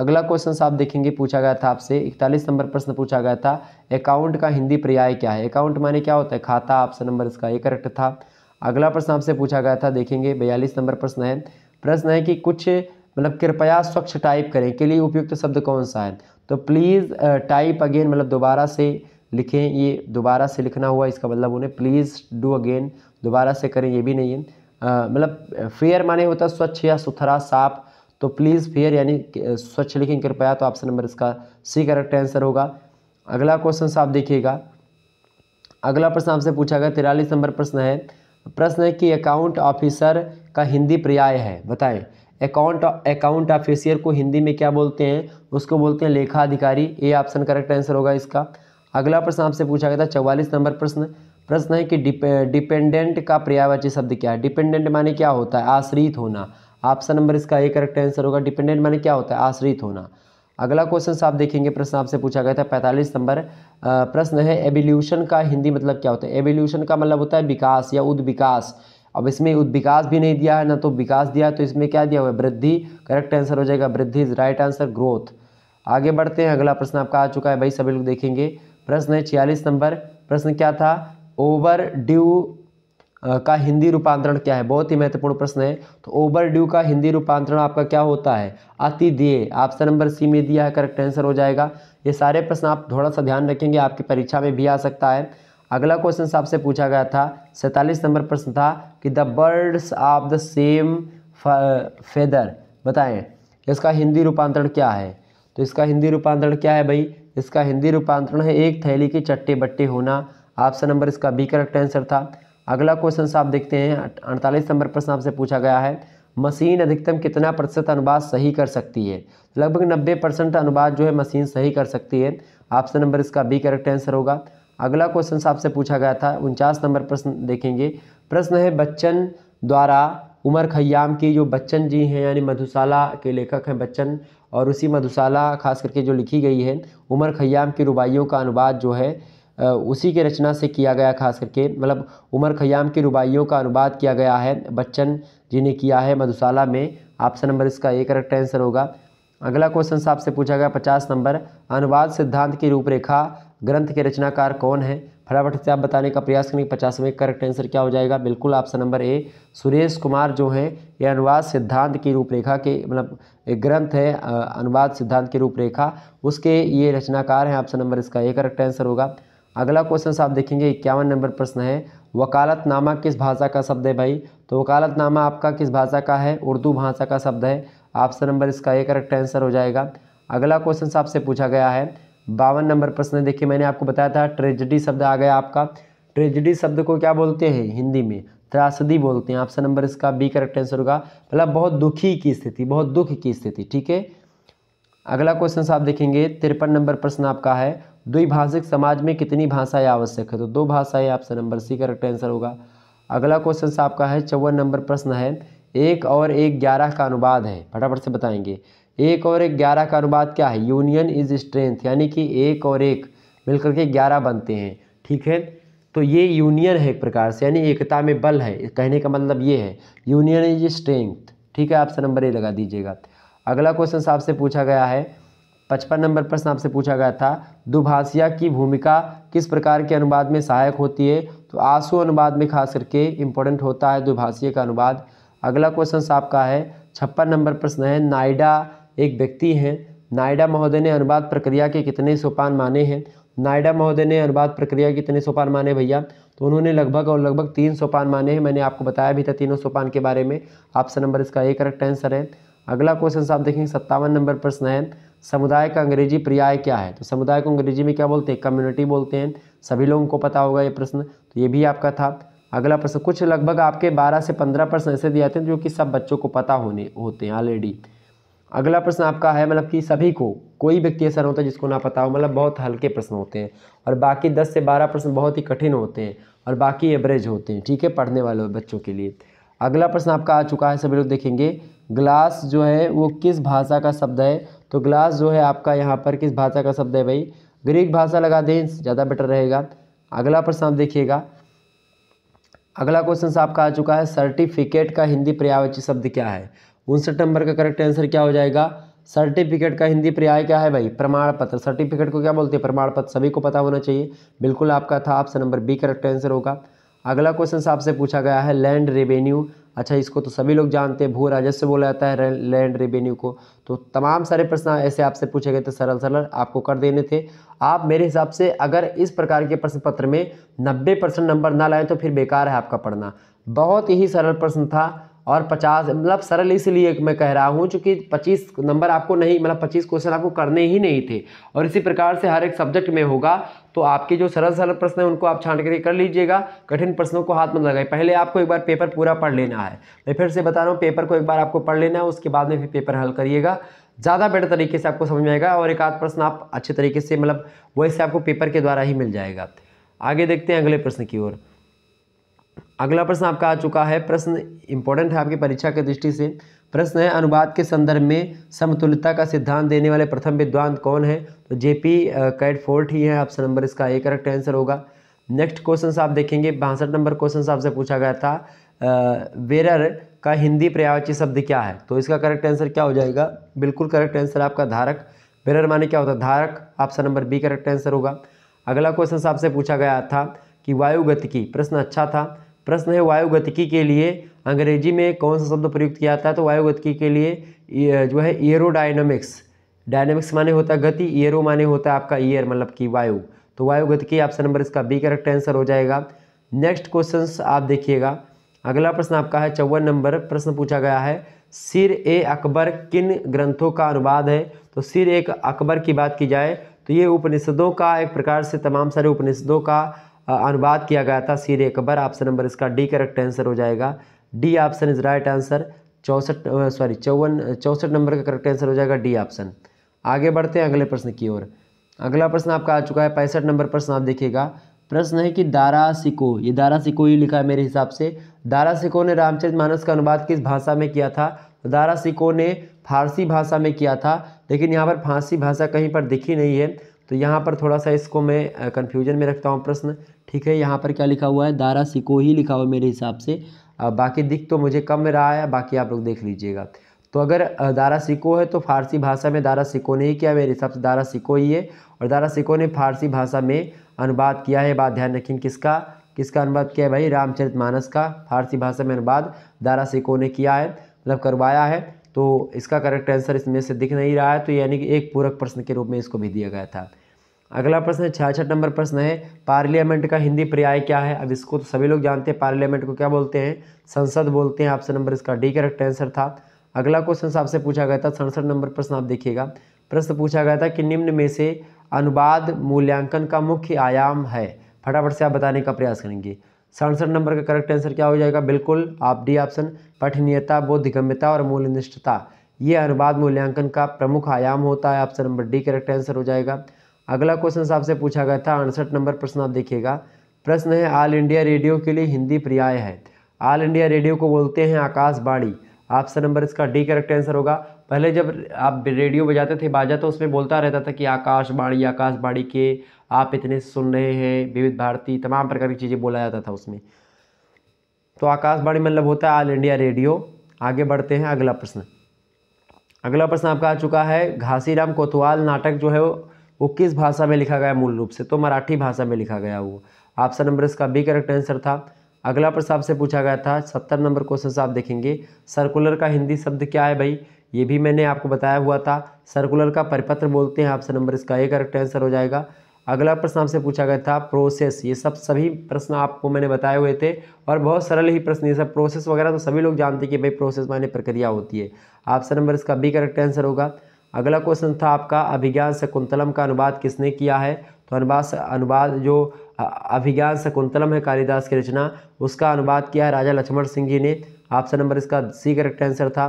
अगला क्वेश्चन आप देखेंगे पूछा गया था आपसे इकतालीस नंबर प्रश्न पूछा गया था अकाउंट का हिंदी पर्याय क्या है अकाउंट माने क्या होता है खाता ऑप्शन नंबर इसका ये करेक्ट था अगला प्रश्न आपसे पूछा गया था देखेंगे बयालीस नंबर प्रश्न है प्रश्न है कि कुछ मतलब कृपया स्वच्छ टाइप करें के लिए उपयुक्त शब्द कौन सा है तो प्लीज़ टाइप अगेन मतलब दोबारा से लिखें ये दोबारा से लिखना हुआ इसका मतलब उन्हें प्लीज़ डू अगेन दोबारा से करें ये भी नहीं है मतलब फेयर माने होता है स्वच्छ या सुथरा साफ तो प्लीज़ फेयर यानी स्वच्छ लिखें कृपया तो ऑप्शन नंबर इसका सी करेक्ट आंसर होगा अगला क्वेश्चन आप देखिएगा अगला प्रश्न आपसे पूछा गया तिरालीस नंबर प्रश्न है प्रश्न है कि अकाउंट ऑफिसर का हिंदी पर्याय है बताएं अकाउंट अकाउंट ऑफिसियर को हिंदी में क्या बोलते हैं उसको बोलते हैं लेखा अधिकारी ये ऑप्शन करेक्ट आंसर होगा इसका अगला प्रश्न आपसे पूछा गया था चौवालीस नंबर प्रश्न प्रश्न है कि डिपेंडेंट का पर्यायवाची शब्द क्या है डिपेंडेंट माने क्या होता है आश्रित होना ऑप्शन नंबर इसका ए करेक्ट आंसर होगा डिपेंडेंट माने क्या होता है आश्रित होना अगला क्वेश्चन आप देखेंगे प्रश्न आपसे पूछा गया था पैंतालीस नंबर प्रश्न है एवोल्यूशन का हिंदी मतलब क्या होता है एवोल्यूशन का मतलब होता है विकास या उद्विकास अब इसमें उद्विकास भी नहीं दिया है ना तो विकास दिया है तो इसमें क्या दिया हुआ है वृद्धि करेक्ट आंसर हो जाएगा वृद्धि इज राइट आंसर ग्रोथ आगे बढ़ते हैं अगला प्रश्न आपका आ चुका है भाई सभी लोग देखेंगे प्रश्न है छियालीस नंबर प्रश्न क्या था ओवर ड्यू का हिंदी रूपांतरण क्या है बहुत ही महत्वपूर्ण प्रश्न है तो ड्यू का हिंदी रूपांतरण आपका क्या होता है अति दिए ऑप्शन नंबर सी में दिया है करेक्ट आंसर हो जाएगा ये सारे प्रश्न आप थोड़ा सा ध्यान रखेंगे आपकी परीक्षा में भी आ सकता है अगला क्वेश्चन आपसे पूछा गया था सैंतालीस नंबर प्रश्न था कि the birds of the same feather बताएं इसका हिंदी रूपांतरण क्या है तो इसका हिंदी रूपांतरण क्या है भाई इसका हिंदी रूपांतरण है एक थैली के चट्टे बट्टे होना ऑप्शन नंबर इसका बी करेक्ट आंसर था अगला क्वेश्चन साहब देखते हैं अड़तालीस नंबर प्रश्न आपसे पूछा गया है मशीन अधिकतम कितना प्रतिशत अनुवाद सही कर सकती है लगभग नब्बे परसेंट अनुवाद जो है मशीन सही कर सकती है ऑप्शन नंबर इसका बी करेक्ट आंसर होगा अगला क्वेश्चन साहब से पूछा गया था उनचास नंबर प्रश्न देखेंगे प्रश्न है बच्चन द्वारा उमर खयाम की जो बच्चन जी हैं यानी मधुशाला के लेखक हैं बच्चन और उसी मधुशाला खास करके जो लिखी गई है उमर खयाम की रुबाइयों का अनुवाद जो है उसी के रचना से किया गया ख़ास करके मतलब उमर ख़याम की रुबाइयों का अनुवाद किया गया है बच्चन जी ने किया है मधुशाला में ऑप्शन नंबर इसका एक करेक्ट आंसर होगा अगला क्वेश्चन से पूछा गया पचास नंबर अनुवाद सिद्धांत की रूपरेखा ग्रंथ के रचनाकार कौन है फटाफट से आप बताने का प्रयास करेंगे पचासवें करेक्ट आंसर क्या हो जाएगा बिल्कुल option number A Suresh Kumar जो हैं ये अनुवाद सिद्धांत की रूपरेखा के मतलब एक ग्रंथ है अनुवाद सिद्धांत की रूपरेखा उसके ये रचनाकार हैं ऑप्शन नंबर इसका ए करेक्ट आंसर होगा अगला क्वेश्चन आप देखेंगे इक्यावन नंबर प्रश्न है वकालतनामा किस भाषा का शब्द है भाई तो वकालतनामा आपका किस भाषा का है उर्दू भाषा का शब्द है ऑप्शन नंबर इसका एक करेक्ट आंसर हो जाएगा अगला क्वेश्चन आपसे पूछा गया है बावन नंबर प्रश्न देखिए मैंने आपको बताया था ट्रेजिडी शब्द आ गया आपका ट्रेजिडी शब्द को क्या बोलते हैं हिंदी में त्रासदी बोलते हैं ऑप्शन नंबर इसका बी करेक्ट आंसर होगा मतलब बहुत दुखी की स्थिति बहुत दुख की स्थिति ठीक है अगला क्वेश्चन आप देखेंगे तिरपन नंबर प्रश्न आपका है द्विभाषिक समाज में कितनी भाषाएं आवश्यक है तो दो भाषाएं आपसे नंबर सी करेक्ट आंसर होगा अगला क्वेश्चन आपका है चौवन नंबर प्रश्न है एक और एक ग्यारह का अनुवाद है फटाफट से बताएंगे एक और एक ग्यारह का अनुवाद क्या है यूनियन इज स्ट्रेंथ यानी कि एक और एक मिलकर के ग्यारह बनते हैं ठीक है तो ये यूनियन है एक प्रकार से यानी एकता में बल है कहने का मतलब ये है यूनियन इज स्ट्रेंथ ठीक है आपसे नंबर ए लगा दीजिएगा अगला क्वेश्चन आपसे पूछा गया है पचपन नंबर प्रश्न आपसे पूछा गया था दुभाषिया की भूमिका किस प्रकार के अनुवाद में सहायक होती है तो आंसू अनुवाद में खास करके इम्पोर्टेंट होता है दुभाषिया का अनुवाद अगला क्वेश्चन आपका है छप्पन नंबर प्रश्न है नायडा एक व्यक्ति हैं नायडा महोदय ने अनुवाद प्रक्रिया के कितने सोपान माने हैं नायडा महोदय ने अनुवाद प्रक्रिया के कितने सोपान माने भैया तो उन्होंने लगभग और लगभग तीन सोपान माने हैं मैंने आपको बताया भी था तीनों सोपान के बारे में ऑप्शन नंबर इसका एक करेक्ट आंसर है अगला क्वेश्चन आप देखेंगे सत्तावन नंबर प्रश्न है समुदाय का अंग्रेजी पर्याय क्या है तो समुदाय को अंग्रेजी में क्या बोलते हैं कम्युनिटी बोलते हैं सभी लोगों को पता होगा ये प्रश्न तो ये भी आपका था अगला प्रश्न कुछ लगभग आपके 12 से 15 प्रश्न ऐसे दिए जाते हैं जो कि सब बच्चों को पता होने होते हैं ऑलरेडी अगला प्रश्न आपका है मतलब कि सभी को कोई व्यक्ति ऐसा होता है जिसको ना पता हो मतलब बहुत हल्के प्रश्न होते हैं और बाकी दस से बारह प्रश्न बहुत ही कठिन होते हैं और बाकी एवरेज होते हैं ठीक है पढ़ने वाले बच्चों के लिए अगला प्रश्न आपका आ चुका है सभी लोग देखेंगे ग्लास जो है वो किस भाषा का शब्द है तो ग्लास जो है आपका यहाँ पर किस भाषा का शब्द है भाई ग्रीक भाषा लगा दें ज़्यादा बेटर रहेगा अगला प्रश्न आप देखिएगा अगला क्वेश्चन आपका आ चुका है सर्टिफिकेट का हिंदी पर्यायवाची शब्द क्या है उनसठ नंबर का करेक्ट आंसर क्या हो जाएगा सर्टिफिकेट का हिंदी पर्याय क्या है भाई प्रमाण पत्र सर्टिफिकेट को क्या बोलते हैं प्रमाण पत्र सभी को पता होना चाहिए बिल्कुल आपका था option number B correct answer होगा अगला क्वेश्चन आपसे पूछा गया है लैंड रेवेन्यू अच्छा इसको तो सभी लोग जानते हैं भू राजस्व बोला जाता है लैंड रेवेन्यू को तो तमाम सारे प्रश्न ऐसे आपसे पूछे गए थे सरल सरल आपको कर देने थे आप मेरे हिसाब से अगर इस प्रकार के प्रश्न पत्र में नब्बे परसेंट नंबर ना लाएं तो फिर बेकार है आपका पढ़ना बहुत ही सरल प्रश्न था और पचास मतलब सरल इसलिए मैं कह रहा हूँ चूँकि पच्चीस नंबर आपको नहीं मतलब पच्चीस क्वेश्चन आपको करने ही नहीं थे और इसी प्रकार से हर एक सब्जेक्ट में होगा तो आपके जो सरल सरल प्रश्न हैं उनको आप छांट करके कर लीजिएगा कठिन प्रश्नों को हाथ मत लगाए पहले आपको एक बार पेपर पूरा पढ़ लेना है मैं फिर से बता रहा हूँ पेपर को एक बार आपको पढ़ लेना है उसके बाद में फिर पेपर हल करिएगा ज़्यादा बेटर तरीके से आपको समझ में आएगा और एक आध प्रश्न आप अच्छे तरीके से मतलब वैसे आपको पेपर के द्वारा ही मिल जाएगा आगे देखते हैं अगले प्रश्न की ओर अगला प्रश्न आपका आ चुका है प्रश्न इंपॉर्टेंट है आपकी परीक्षा की दृष्टि से प्रश्न है अनुवाद के संदर्भ में समतुल्यता का सिद्धांत देने वाले प्रथम विद्वान कौन है तो जेपी फोर्ट ही है ऑप्शन नंबर इसका ए करेक्ट आंसर होगा नेक्स्ट क्वेश्चन आप देखेंगे बासठ नंबर क्वेश्चन आपसे पूछा गया था वेरर का हिंदी पर्यावची शब्द क्या है तो इसका करेक्ट आंसर क्या हो जाएगा बिल्कुल करेक्ट आंसर आपका धारक वेरर माने क्या होता है धारक option number B correct answer होगा अगला क्वेश्चन आपसे पूछा गया था कि की प्रश्न अच्छा था प्रश्न है वायुगतिकी के लिए अंग्रेजी में कौन सा शब्द प्रयुक्त किया जाता है तो वायुगतिकी के लिए जो है एरोडायनामिक्स डायनेमिक्स माने होता है गति एयरो माने होता है आपका ईयर मतलब कि वायु तो वायुगतिकी ऑप्शन नंबर इसका बी करेक्ट आंसर हो जाएगा नेक्स्ट क्वेश्चन आप देखिएगा अगला प्रश्न आपका है चौवन नंबर प्रश्न पूछा गया है सिर ए अकबर किन ग्रंथों का अनुवाद है तो सिर एक अकबर की बात की जाए तो ये उपनिषदों का एक प्रकार से तमाम सारे उपनिषदों का अनुवाद किया गया था सीर अकबर ऑप्शन नंबर इसका डी करेक्ट आंसर हो जाएगा D option is right answer चौंसठ सॉरी चौवन चौंसठ नंबर का करेक्ट आंसर हो जाएगा डी ऑप्शन आगे बढ़ते हैं अगले प्रश्न की ओर अगला प्रश्न आपका आ चुका है पैंसठ नंबर प्रश्न आप देखिएगा प्रश्न है कि दारा सिको ये दारा सिको ही लिखा है मेरे हिसाब से दारा सिको ने रामचरित मानस का अनुवाद किस भाषा में किया था तो दारा सिको ने फारसी भाषा में किया था लेकिन यहाँ पर फारसी भाषा कहीं पर दिखी नहीं है तो यहाँ पर थोड़ा सा इसको मैं कन्फ्यूजन में रखता हूँ प्रश्न ठीक है यहाँ पर क्या लिखा हुआ है दारा सिको ही लिखा हुआ मेरे हिसाब से बाकी दिख तो मुझे कम में रहा है बाकी आप लोग देख लीजिएगा तो अगर दारा सिको है तो फारसी भाषा में दारा सिको ने ही किया मेरे हिसाब से दारा सिको ही है और दारा सिको ने फारसी भाषा में अनुवाद किया है बात ध्यान रखें किसका किसका अनुवाद किया है भाई रामचरित मानस का फारसी भाषा में अनुवाद दारा सिको ने किया है मतलब करवाया है तो इसका करेक्ट आंसर इसमें से दिख नहीं रहा है तो यानी कि एक पूरक प्रश्न के रूप में इसको भी दिया गया था अगला प्रश्न छियासठ नंबर प्रश्न है पार्लियामेंट का हिंदी पर्याय क्या है अब इसको तो सभी लोग जानते हैं पार्लियामेंट को क्या बोलते हैं संसद बोलते हैं ऑप्शन नंबर इसका डी करेक्ट आंसर था अगला क्वेश्चन आपसे पूछा गया था सड़सठ नंबर प्रश्न आप देखिएगा प्रश्न पूछा गया था कि निम्न में से अनुवाद मूल्यांकन का मुख्य आयाम है फटाफट से आप बताने का प्रयास करेंगे सड़सठ नंबर का करेक्ट आंसर क्या हो जाएगा बिल्कुल आप डी ऑप्शन पठनीयता बोधगम्यता और मूल्य निष्ठता ये अनुवाद मूल्यांकन का प्रमुख आयाम होता है option number D correct answer हो जाएगा अगला क्वेश्चन आपसे पूछा गया था अड़सठ नंबर प्रश्न आप देखिएगा प्रश्न है ऑल इंडिया रेडियो के लिए हिंदी पर्याय है ऑल इंडिया रेडियो को बोलते हैं आकाशवाणी ऑप्शन नंबर इसका डी करेक्ट आंसर होगा पहले जब आप रेडियो बजाते थे बाजा तो उसमें बोलता रहता था कि आकाशवाणी आकाशवाणी के आप इतने सुन रहे हैं विविध भारती तमाम प्रकार की चीज़ें बोला जाता था उसमें तो आकाशवाणी मतलब होता है ऑल इंडिया रेडियो आगे बढ़ते हैं अगला प्रश्न अगला प्रश्न आपका आ चुका है घासीराम कोतवाल नाटक जो है वो किस भाषा में लिखा गया मूल रूप से तो मराठी भाषा में लिखा गया वो ऑप्शन नंबर इसका बी करेक्ट आंसर था अगला प्रश्न आपसे पूछा गया था सत्तर नंबर क्वेश्चन से आप देखेंगे सर्कुलर का हिंदी शब्द क्या है भाई ये भी मैंने आपको बताया हुआ था सर्कुलर का परिपत्र बोलते हैं ऑप्शन नंबर इसका ए करेक्ट आंसर हो जाएगा अगला प्रश्न आपसे पूछा गया था प्रोसेस ये सब सभी प्रश्न आपको मैंने बताए हुए थे और बहुत सरल ही प्रश्न ये सब प्रोसेस वगैरह तो सभी लोग जानते हैं कि भाई प्रोसेस माने प्रक्रिया होती है ऑप्शन नंबर इसका बी करेक्ट आंसर होगा अगला क्वेश्चन था आपका अभिज्ञान शकुंतलम का अनुवाद किसने किया है तो अनुवाद अनुवाद जो अभिज्ञान शकुंतलम है कालिदास की रचना उसका अनुवाद किया है राजा लक्ष्मण सिंह जी ने ऑप्शन नंबर इसका सी करेक्ट आंसर था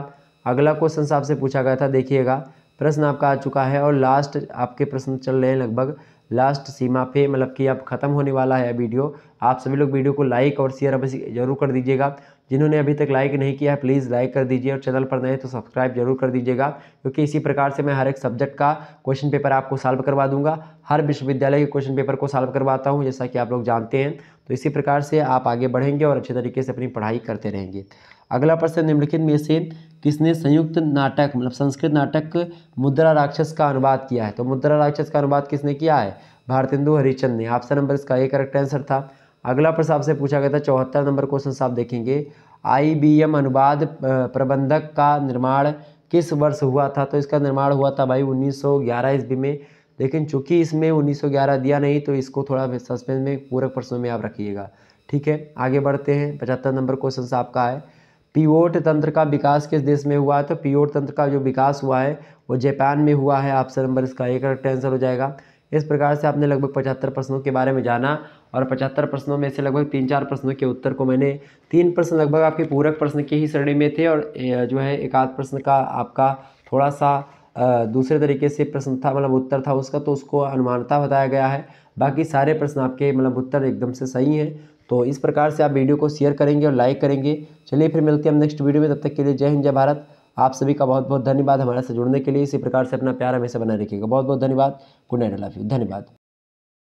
अगला क्वेश्चन आपसे पूछा गया था देखिएगा प्रश्न आपका आ चुका है और लास्ट आपके प्रश्न चल रहे हैं लगभग लास्ट सीमा पे मतलब कि अब ख़त्म होने वाला है वीडियो आप सभी लोग वीडियो को लाइक और शेयर अवश्य जरूर कर दीजिएगा जिन्होंने अभी तक लाइक नहीं किया है प्लीज़ लाइक कर दीजिए और चैनल पर नए तो सब्सक्राइब जरूर कर दीजिएगा क्योंकि इसी प्रकार से मैं हर एक सब्जेक्ट का क्वेश्चन पेपर आपको सॉल्व करवा दूंगा हर विश्वविद्यालय के क्वेश्चन पेपर को सॉल्व करवाता हूँ जैसा कि आप लोग जानते हैं तो इसी प्रकार से आप आगे बढ़ेंगे और अच्छे तरीके से अपनी पढ़ाई करते रहेंगे अगला प्रश्न निम्नलिखित में से किसने संयुक्त नाटक मतलब संस्कृत नाटक मुद्रा राक्षस का अनुवाद किया है तो मुद्रा राक्षस का अनुवाद किसने किया है भारतेंदु हरिचंद ने ऑप्शन नंबर इसका ये करेक्ट आंसर था अगला प्रश्न आपसे पूछा गया था चौहत्तर नंबर क्वेश्चन आप देखेंगे आई अनुवाद प्रबंधक का निर्माण किस वर्ष हुआ था तो इसका निर्माण हुआ था भाई 1911 ईस्वी में लेकिन चूंकि इसमें 1911 दिया नहीं तो इसको थोड़ा सस्पेंस में पूरक प्रश्नों में आप रखिएगा ठीक है आगे बढ़ते हैं पचहत्तर नंबर क्वेश्चन आपका है पीओट तंत्र का विकास किस देश में हुआ है तो पीओट तंत्र का जो विकास हुआ है वो जापान में हुआ है ऑप्शन नंबर इसका एक करेक्ट आंसर हो जाएगा इस प्रकार से आपने लगभग पचहत्तर प्रश्नों के बारे में जाना और पचहत्तर प्रश्नों में से लगभग तीन चार प्रश्नों के उत्तर को मैंने तीन प्रश्न लगभग आपके पूरक प्रश्न के ही श्रेणी में थे और जो है एक आध प्रश्न का आपका थोड़ा सा दूसरे तरीके से प्रश्न था मतलब उत्तर था उसका तो उसको अनुमानता बताया गया है बाकी सारे प्रश्न आपके मतलब उत्तर एकदम से सही हैं तो इस प्रकार से आप वीडियो को शेयर करेंगे और लाइक करेंगे चलिए फिर मिलते हैं हम नेक्स्ट वीडियो में तब तक के लिए जय हिंद जय भारत आप सभी का बहुत बहुत धन्यवाद हमारे से जुड़ने के लिए इसी प्रकार से अपना प्यार हमेशा बनाए रखिएगा बहुत बहुत धन्यवाद गुड नाइट लाफ यू धन्यवाद